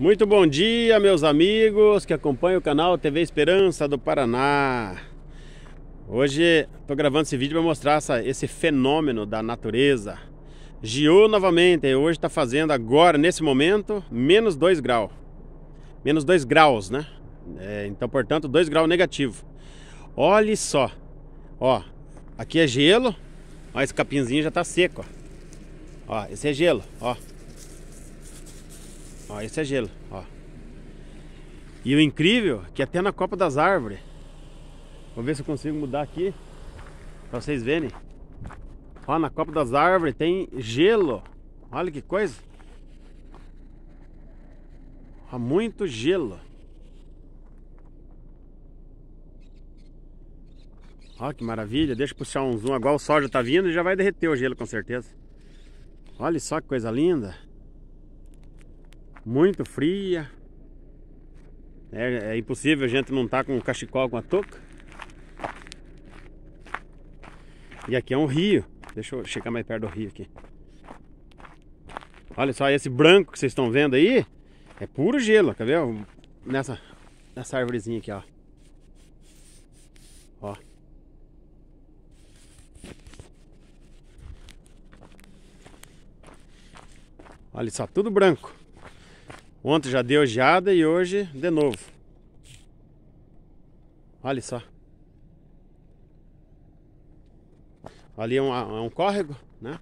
Muito bom dia, meus amigos que acompanham o canal TV Esperança do Paraná. Hoje estou gravando esse vídeo para mostrar essa, esse fenômeno da natureza. Giou novamente, hoje está fazendo agora, nesse momento, menos 2 graus. Menos 2 graus, né? É, então, portanto, 2 graus negativo. Olhe só. Ó, aqui é gelo. Ó, esse capinzinho já está seco, ó. Ó, esse é gelo, ó. Ó, esse é gelo, ó. E o incrível é que até na copa das árvores. Vou ver se eu consigo mudar aqui para vocês verem. Ó, na copa das árvores tem gelo. Olha que coisa. Ó, muito gelo. Olha que maravilha. Deixa eu puxar um zoom. Agora o sol já tá vindo e já vai derreter o gelo com certeza. Olha só que coisa linda muito fria. É, é impossível a gente não estar tá com o cachecol com a touca. E aqui é um rio. Deixa eu chegar mais perto do rio aqui. Olha só, esse branco que vocês estão vendo aí é puro gelo, quer ver? Nessa, nessa árvorezinha aqui, ó. Ó. Olha só, tudo branco. Ontem já deu geada e hoje de novo. Olha só. Ali é um, é um córrego, né?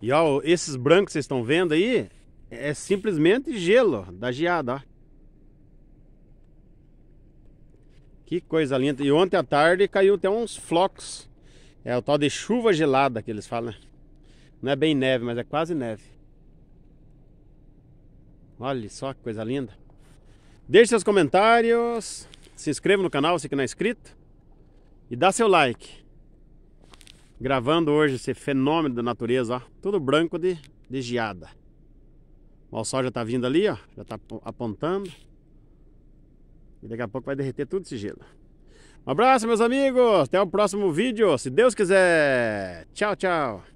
E ó, esses brancos que vocês estão vendo aí é simplesmente gelo da geada, ó. Que coisa linda. E ontem à tarde caiu até uns flocos. É o tal de chuva gelada que eles falam. Né? Não é bem neve, mas é quase neve. Olha só que coisa linda. Deixe seus comentários, se inscreva no canal se não é inscrito e dá seu like. Gravando hoje esse fenômeno da natureza, ó, tudo branco de, de geada. O sol já está vindo ali, ó, já está apontando. E daqui a pouco vai derreter tudo esse gelo. Um abraço, meus amigos. Até o próximo vídeo, se Deus quiser. Tchau, tchau.